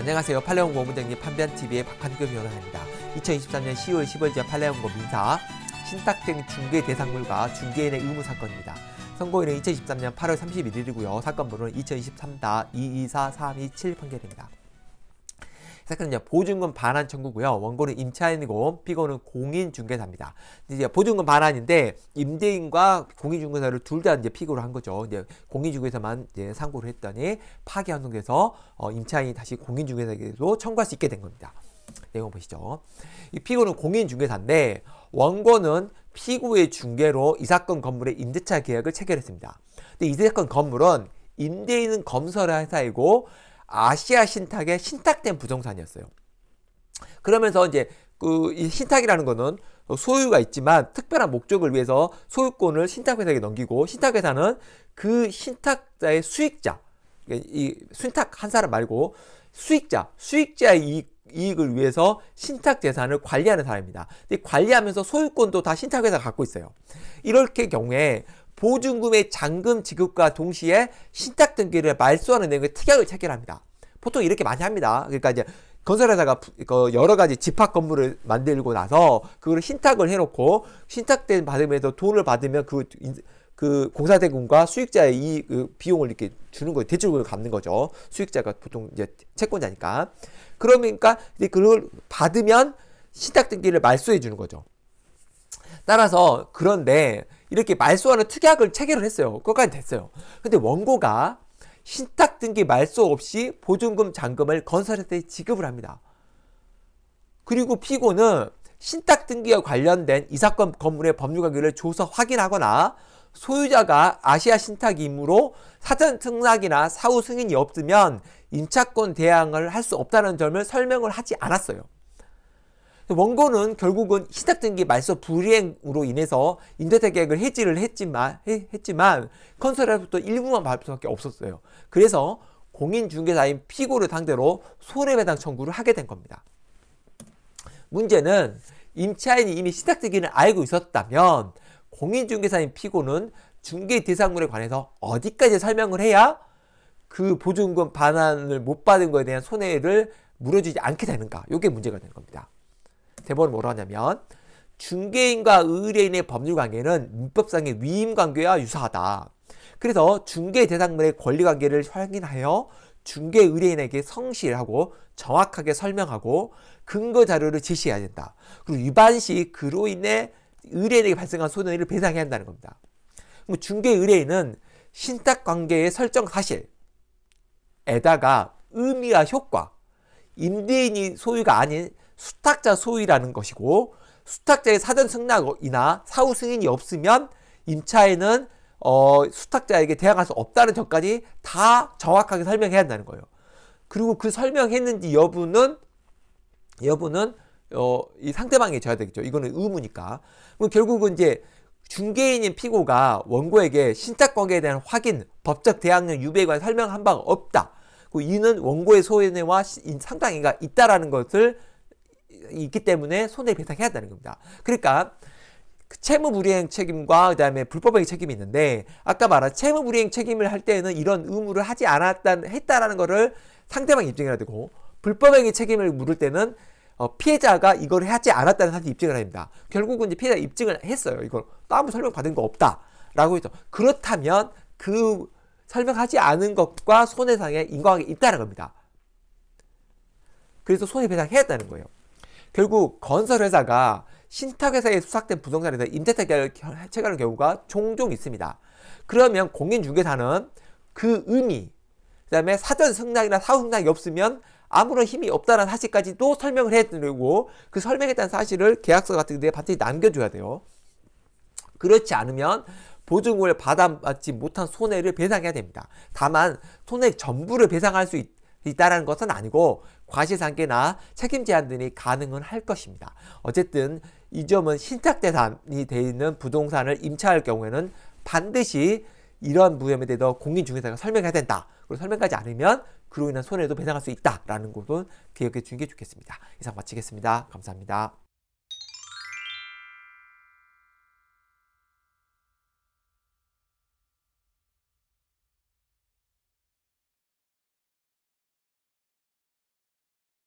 안녕하세요. 팔레옹 고문장님 판변TV의 박한금 변호입니다 2023년 10월 15일자 팔레옹고 민사 신탁쟁 중개 대상물과 중개인의 의무 사건입니다. 선고일은 2023년 8월 31일이고요. 사건 번호는 2 0 2 3 224-327 판결입니다. 세컨은 보증금 반환 청구고요. 원고는 임차인이고 피고는 공인중개사입니다. 이제 보증금 반환인데 임대인과 공인중개사를 둘 다 이제 피고를 한 거죠. 이제 공인중개사만 이제 상고를 했더니 파기환송돼서 어, 임차인이 다시 공인중개사에게도 청구할 수 있게 된 겁니다. 내용 보시죠. 이 피고는 공인중개사인데 원고는 피고의 중개로 이 사건 건물의 임대차 계약을 체결했습니다. 근데 이 사건 건물은 임대인은 건설회사이고 아시아 신탁의 신탁된 부동산이었어요. 그러면서 이제 그이 신탁이라는 거는 소유가 있지만 특별한 목적을 위해서 소유권을 신탁회사에게 넘기고 신탁회사는 그 신탁자의 수익자 이 신탁 한 사람 말고 수익자 수익자의 이익 이익을 위해서 신탁 재산을 관리하는 사람입니다. 관리하면서 소유권도 다 신탁회사가 갖고 있어요. 이렇게 경우에 보증금의 잔금 지급과 동시에 신탁 등기를 말소하는 내용의 특약을 체결합니다. 보통 이렇게 많이 합니다. 그러니까 이제 건설회사가 그 여러 가지 집합 건물을 만들고 나서 그걸 신탁을 해놓고 신탁된 받으면서 돈을 받으면 그, 그 공사대금과 수익자의 이 그 비용을 이렇게 주는 거예요. 대출금을 갚는 거죠. 수익자가 보통 이제 채권자니까. 그러니까 그걸 받으면 신탁 등기를 말소해 주는 거죠. 따라서 그런데 이렇게 말소하는 특약을 체결을 했어요. 그것까지 됐어요. 근데 원고가 신탁 등기 말소 없이 보증금 잔금을 건설할 때 지급을 합니다. 그리고 피고는 신탁 등기와 관련된 이 사건 건물의 법률 관계를 조사 확인하거나 소유자가 아시아 신탁이므로 사전 승낙이나 사후 승인이 없으면 임차권 대항을 할 수 없다는 점을 설명을 하지 않았어요. 그 원고는 결국은 시작된 게 말소 불이행으로 인해서 임대차 계약을 해지를 했지만 해, 했지만 컨설로부터 일부만 받을 수밖에 없었어요. 그래서 공인중개사인 피고를 상대로 손해배당 청구를 하게 된 겁니다. 문제는 임차인이 이미 시작되기는 알고 있었다면 공인중개사인 피고는 중개 대상물에 관해서 어디까지 설명을 해야 그 보증금 반환을 못 받은 것에 대한 손해를 물어주지 않게 되는가 이게 문제가 되는 겁니다. 세 번은 뭐라 하냐면 중개인과 의뢰인의 법률관계는 민법상의 위임관계와 유사하다. 그래서 중개 대상물의 권리관계를 확인하여 중개 의뢰인에게 성실하고 정확하게 설명하고 근거 자료를 제시해야 된다. 그리고 위반 시 그로 인해 의뢰인에게 발생한 손해를 배상해야 한다는 겁니다. 중개 의뢰인은 신탁 관계의 설정 사실에다가 의미와 효과, 임대인이 소유가 아닌 수탁자 소유라는 것이고 수탁자의 사전 승낙이나 사후 승인이 없으면 임차인은 어, 수탁자에게 대항할 수 없다는 점까지 다 정확하게 설명해야 한다는 거예요. 그리고 그 설명했는지 여부는 여부는 어, 이 상대방이 져야 되겠죠. 이거는 의무니까. 그 결국은 이제 중개인인 피고가 원고에게 신탁관계에 대한 확인, 법적 대항력 유배에 관한 설명한 바가 없다. 그리고 이는 원고의 소유와 상당히가 있다라는 것을 있기 때문에 손해배상해야 한다는 겁니다. 그러니까 그 채무불이행 책임과 그다음에 불법행위 책임이 있는데 아까 말한 채무불이행 책임을 할 때에는 이런 의무를 하지 않았다 했다라는 거를 상대방 입증해야 되고 불법행위 책임을 물을 때는 어, 피해자가 이걸 하지 않았다는 사실 입증을 합니다. 결국은 이제 피해자 입증을 했어요. 이걸 아무 설명 받은 거 없다라고 해서 그렇다면 그 설명하지 않은 것과 손해상에 인과관계 있다는 겁니다. 그래서 손해배상해야 한다는 거예요. 결국 건설회사가 신탁회사에 수탁된 부동산에서 임대차계약을 체결하는 경우가 종종 있습니다. 그러면 공인중개사는 그 의미, 그 다음에 사전 승낙이나 사후 승낙이 없으면 아무런 힘이 없다는 사실까지도 설명을 해야 되고 그 설명에 대한 사실을 계약서 같은 데 반드시 남겨줘야 돼요. 그렇지 않으면 보증금을 받아받지 못한 손해를 배상해야 됩니다. 다만 손해 전부를 배상할 수 있, 있다라는 것은 아니고 과실상계나 책임 제한 등이 가능은 할 것입니다. 어쨌든 이 점은 신탁재산이돼 있는 부동산을 임차할 경우에는 반드시 이러한 부분에 대해서 공인중개사가 설명해야 된다. 그리고 설명하지 않으면 그로 인한 손해도 배상할 수 있다라는 것은 기억해 주는 게 좋겠습니다. 이상 마치겠습니다. 감사합니다.